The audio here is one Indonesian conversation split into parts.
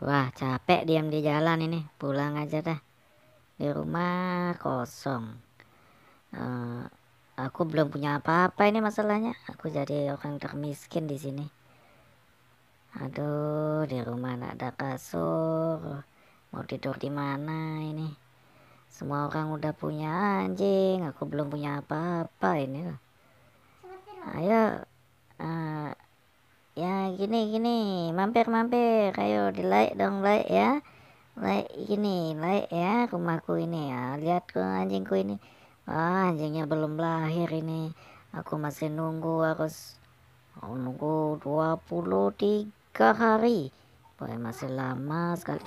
Wah capek diam di jalan ini Pulang aja dah Di rumah kosong uh, Aku belum punya apa-apa ini masalahnya Aku jadi orang termiskin di sini. Aduh di rumah gak ada kasur Mau tidur di mana ini Semua orang udah punya anjing Aku belum punya apa-apa ini Ayo uh, ya gini gini mampir mampir ayo di like dong like ya like gini like ya rumahku ini ya lihat ke anjingku ini ah anjingnya belum lahir ini aku masih nunggu harus oh, dua nunggu 23 hari Boy, masih lama sekali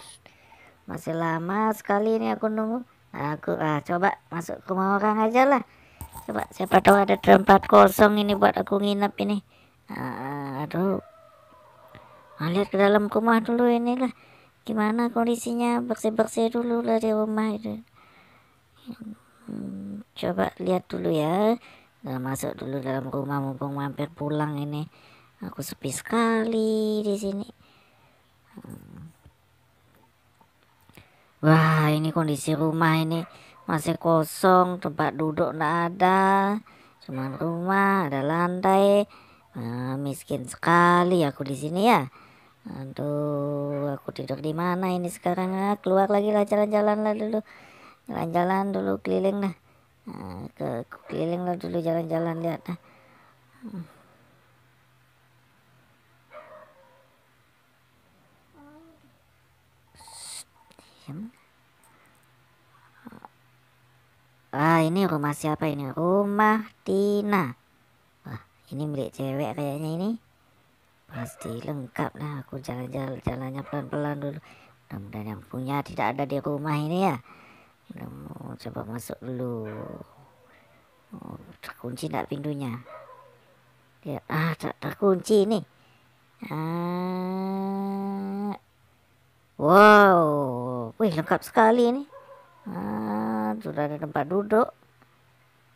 masih lama sekali ini aku nunggu aku ah coba masuk ke rumah orang aja lah coba siapa tahu ada tempat kosong ini buat aku nginep ini ah, Aduh. Nah, lihat ke dalam rumah dulu inilah. Gimana kondisinya bersih-bersih dulu dari rumah itu. Hmm, coba lihat dulu ya. Nah, masuk dulu dalam rumah mumpung mampir pulang ini. Aku sepi sekali di sini. Hmm. Wah, ini kondisi rumah ini masih kosong, tempat duduk enggak ada. Cuman rumah, ada lantai, Ah, miskin sekali aku di sini ya. Aduh, aku tidur di mana ini sekarang? Ah, keluar lagi lah jalan-jalan lah dulu. Jalan-jalan dulu keliling lah. Nah, ke keliling lah dulu jalan-jalan lihat lah. Hmm. Ah, ini rumah siapa ini? Rumah Tina ini milik cewek kayaknya ini pasti lengkap lah aku jalan-jalan jalannya pelan-pelan dulu mudah-mudahan yang punya tidak ada di rumah ini ya mau coba masuk dulu oh, terkunci tidak pintunya dia ah tak terkunci ini ah. wow wih lengkap sekali ini ah, sudah ada tempat duduk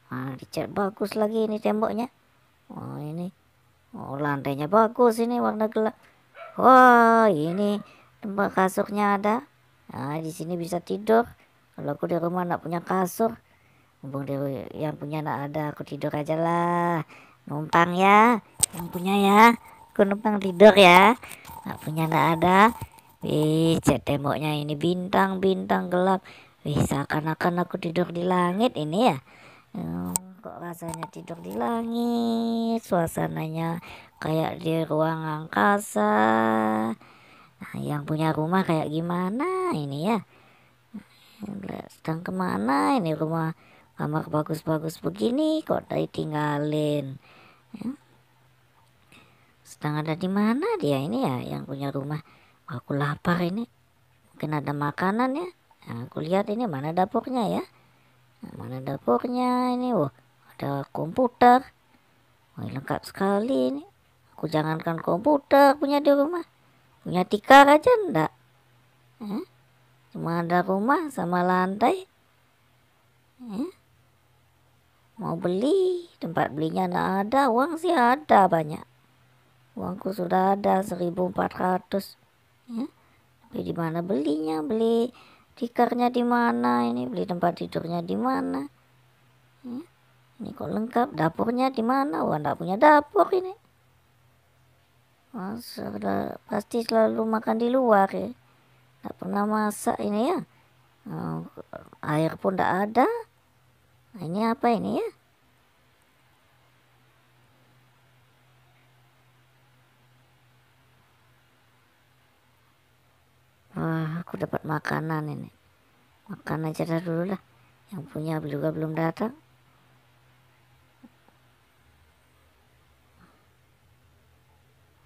ah, dicat bagus lagi ini temboknya oh ini oh, lantainya bagus ini warna gelap. Wah oh, ini tempat kasurnya ada. Nah di sini bisa tidur. Kalau aku di rumah nak punya kasur, mumpung di yang punya nggak ada aku tidur aja lah. Numpang ya, yang punya ya. Aku numpang tidur ya. nak punya nggak ada. Wih, temboknya ini bintang-bintang gelap. Wih, seakan-akan aku tidur di langit ini ya. Hmm kok rasanya tidur di langit suasananya kayak di ruang angkasa nah, yang punya rumah kayak gimana ini ya sedang kemana ini rumah kamar bagus-bagus begini kok ditinggalin ya. sedang ada di mana dia ini ya yang punya rumah aku lapar ini mungkin ada makanan ya nah, aku lihat ini mana dapurnya ya nah, mana dapurnya ini wah ada komputer. Wah, lengkap sekali ini. Aku jangankan komputer punya di rumah. Punya tikar aja ndak? Eh? Cuma ada rumah sama lantai. Eh? Mau beli, tempat belinya ndak ada, uang sih ada banyak. Uangku sudah ada 1400. Eh? Tapi di mana belinya? Beli tikarnya di mana ini? Beli tempat tidurnya di mana? Eh? Ini kok lengkap dapurnya di mana? Wah, enggak punya dapur ini. Masa pasti selalu makan di luar ya. Enggak pernah masak ini ya. Oh, air pun enggak ada. Nah, ini apa ini ya? Wah, aku dapat makanan ini. Makan aja dah dulu lah. Yang punya juga belum datang.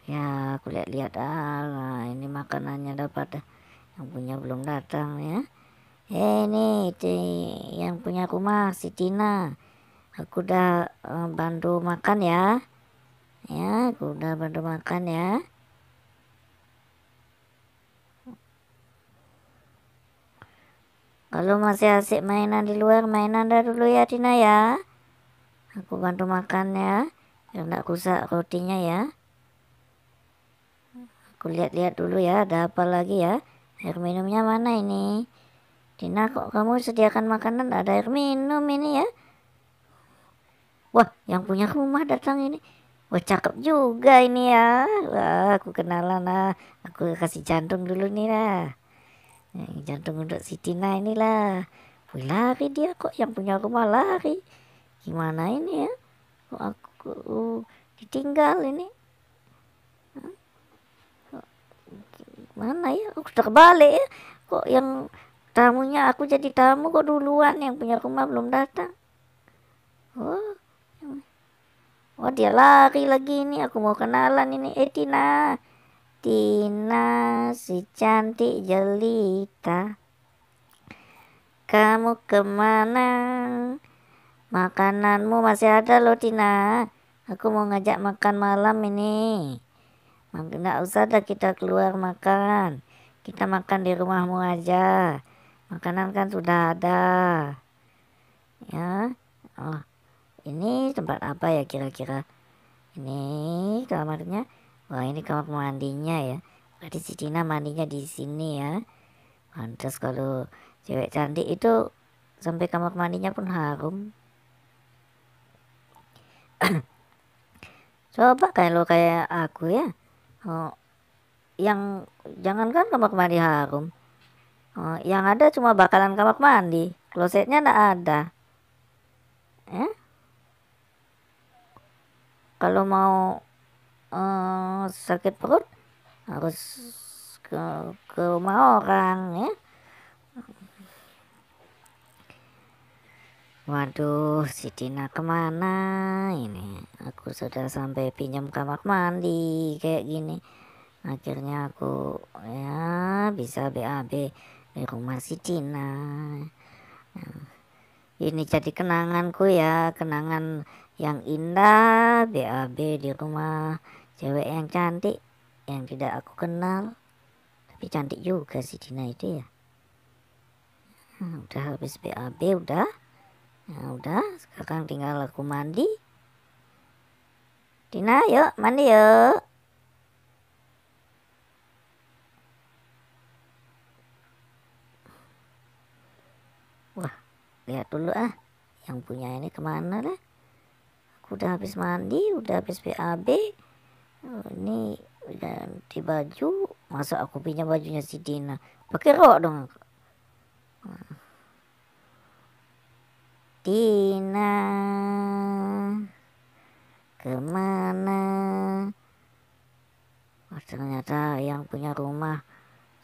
ya aku lihat-lihat ah ini makanannya dapat ah, yang punya belum datang ya eh ya, nih yang punya aku mah si Tina aku udah uh, bantu makan ya ya aku udah bantu makan ya kalau masih asik mainan di luar mainan dah dulu ya Tina ya aku bantu makan ya biar nggak rusak rotinya ya Aku lihat-lihat dulu ya, ada apa lagi ya? Air minumnya mana ini? Dina, kok kamu sediakan makanan ada air minum ini ya? Wah, yang punya rumah datang ini. Wah, cakep juga ini ya. Wah, aku kenalan lah. Aku kasih jantung dulu nih lah. Eh, jantung untuk si Tina inilah. Wih, lari dia kok yang punya rumah lari. Gimana ini ya? Kok aku ditinggal ini? mana ya aku sudah kebalik ya kok yang tamunya aku jadi tamu kok duluan yang punya rumah belum datang oh Wah oh, dia lari lagi ini aku mau kenalan ini eh Tina Tina si cantik jelita kamu kemana makananmu masih ada loh Tina aku mau ngajak makan malam ini nggak usah dah kita keluar makan kita makan di rumahmu aja makanan kan sudah ada ya oh ini tempat apa ya kira-kira ini kamarnya wah ini kamar mandinya ya berarti si Tina mandinya di sini ya mantas kalau cewek cantik itu sampai kamar mandinya pun harum coba kalau kayak aku ya oh yang jangankan kamar mandi harum Oh, yang ada cuma bakalan kamar mandi klosetnya ndak ada eh? kalau mau uh, sakit perut harus ke ke rumah orang ya Waduh, si Tina kemana ini? Aku sudah sampai pinjam kamar mandi kayak gini. Akhirnya aku ya bisa BAB di rumah si Tina. Nah, ini jadi kenanganku ya, kenangan yang indah BAB di rumah cewek yang cantik yang tidak aku kenal. Tapi cantik juga si Tina itu ya. Nah, udah habis BAB udah ya udah sekarang tinggal aku mandi. Dina yuk mandi yuk. Wah lihat dulu ah yang punya ini kemana lah. Aku udah habis mandi udah habis BAB. Oh, ini ganti baju masa aku punya bajunya si Dina pakai rok dong hmm. Dina kemana oh, ternyata yang punya rumah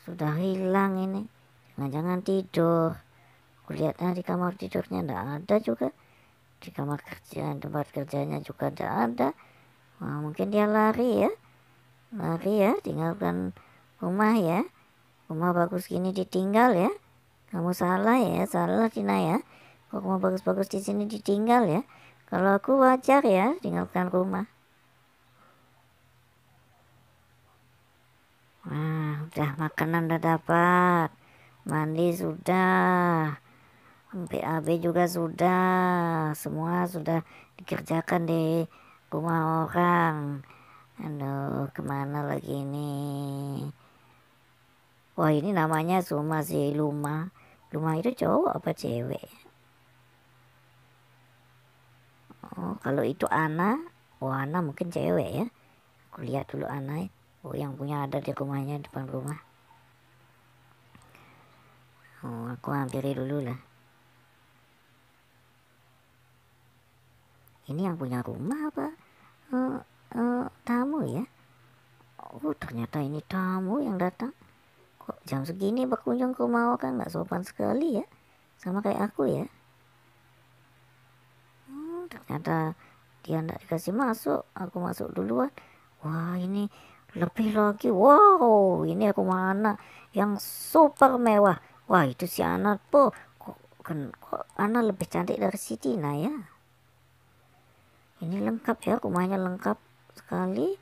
sudah hilang ini jangan-jangan tidur kulihatnya di kamar tidurnya ndak ada juga di kamar kerja tempat kerjanya juga ndak ada Wah, mungkin dia lari ya lari ya tinggalkan rumah ya rumah bagus gini ditinggal ya kamu salah ya salah Tina ya Kok mau bagus-bagus di sini ditinggal ya? Kalau aku wajar ya, tinggalkan rumah. Wah, udah makanan udah dapat. Mandi sudah. PAB juga sudah. Semua sudah dikerjakan di rumah orang. Aduh, kemana lagi ini? Wah, ini namanya Suma sih, Luma. Luma itu cowok apa cewek? Oh, kalau itu Ana, oh Ana mungkin cewek ya. Aku lihat dulu Ana. Ya. Oh, yang punya ada di rumahnya depan rumah. Oh, aku hampiri dulu lah. Ini yang punya rumah apa? Uh, uh, tamu ya? Oh, ternyata ini tamu yang datang. Kok jam segini berkunjung ke rumah kan nggak sopan sekali ya? Sama kayak aku ya ternyata dia tidak dikasih masuk aku masuk duluan wah ini lebih lagi wow ini aku mana yang super mewah wah itu si anak po kok, kan, kok anak lebih cantik dari si Tina ya ini lengkap ya rumahnya lengkap sekali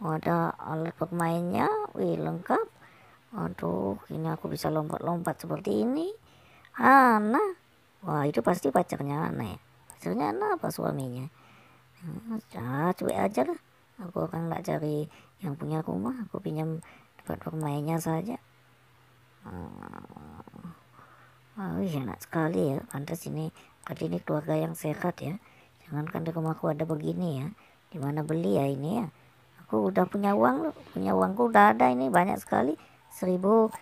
ada alat bermainnya wih lengkap aduh ini aku bisa lompat-lompat seperti ini Ana wah itu pasti pacarnya Ana ya sebenarnya apa suaminya ah cuek aja lah aku akan nggak cari yang punya rumah aku pinjam tempat rumahnya saja oh iya enak sekali ya pantas ini kali ini keluarga yang sehat ya jangankan di rumahku ada begini ya Dimana beli ya ini ya aku udah punya uang loh punya uangku udah ada ini banyak sekali seribu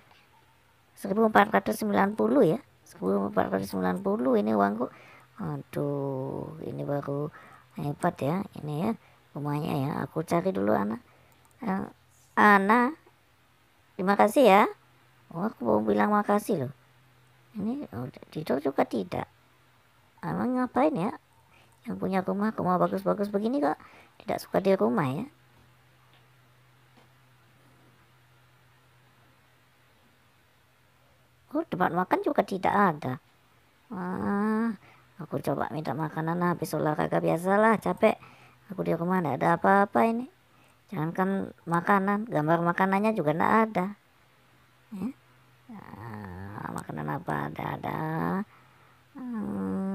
seribu empat ratus sembilan puluh ya empat ratus sembilan puluh ini uangku aduh ini baru hebat ya ini ya rumahnya ya aku cari dulu Ana uh, Ana terima kasih ya oh aku mau bilang makasih loh ini oh, tidur juga tidak emang ngapain ya yang punya rumah rumah bagus-bagus begini kok tidak suka di rumah ya oh tempat makan juga tidak ada wah Aku coba minta makanan habis olahraga biasalah capek. Aku di rumah tidak ada apa-apa ini. Jangankan makanan, gambar makanannya juga tidak ada. Ya. Nah, makanan apa ada ada. Hmm.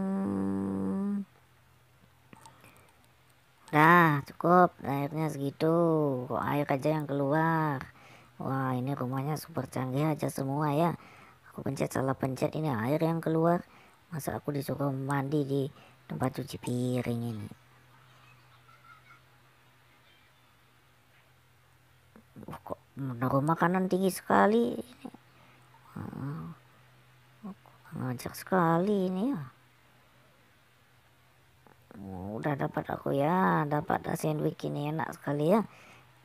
cukup airnya segitu. Kok air aja yang keluar. Wah ini rumahnya super canggih aja semua ya. Aku pencet salah pencet ini air yang keluar masa aku disuruh mandi di tempat cuci piring ini uh, kok menaruh makanan tinggi sekali uh, ngajak sekali ini ya uh, udah dapat aku ya dapat sandwich ini enak sekali ya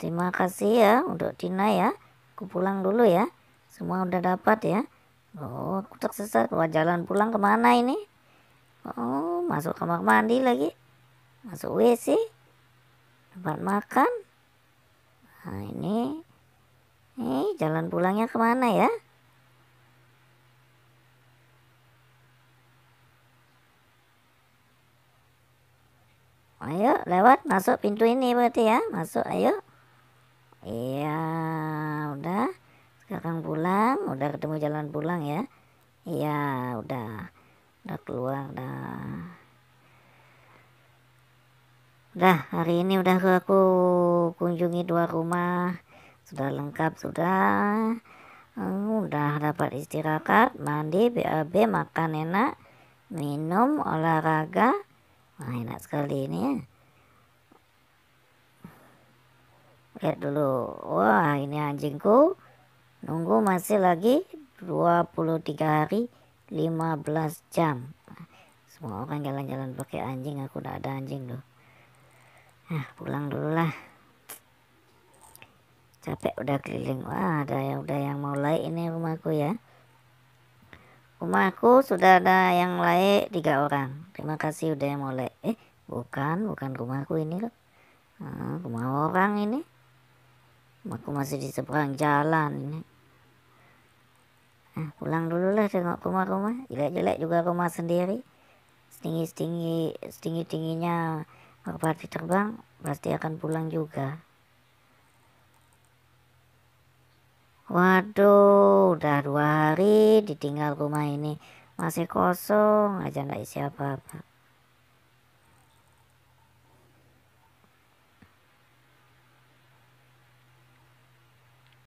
terima kasih ya untuk Tina ya aku pulang dulu ya semua udah dapat ya Oh, aku tersesat. Wah, jalan pulang kemana ini? Oh, masuk kamar mandi lagi. Masuk WC. Tempat makan. Nah, ini. Eh, jalan pulangnya kemana ya? Ayo lewat masuk pintu ini berarti ya. Masuk ayo. Iya, udah. Sekarang pulang, udah ketemu jalan pulang ya. Iya, udah. Udah keluar udah. Udah, hari ini udah aku kunjungi dua rumah. Sudah lengkap sudah. Hmm, udah dapat istirahat, mandi, BAB, makan enak, minum, olahraga. nah, enak sekali ini ya. Lihat dulu. Wah, ini anjingku nunggu masih lagi 23 hari 15 jam semua orang jalan-jalan pakai anjing aku udah ada anjing loh nah pulang dulu lah capek udah keliling wah ada yang udah yang mau laik ini rumahku ya rumahku sudah ada yang laik tiga orang terima kasih udah yang mau laik eh bukan bukan rumahku ini loh nah, rumah orang ini rumahku masih di seberang jalan ini Nah, pulang dulu lah tengok rumah-rumah. Jelek-jelek juga rumah sendiri. Setinggi-tinggi, setinggi-tingginya merpati terbang, pasti akan pulang juga. Waduh, udah dua hari ditinggal rumah ini. Masih kosong aja nggak isi apa-apa.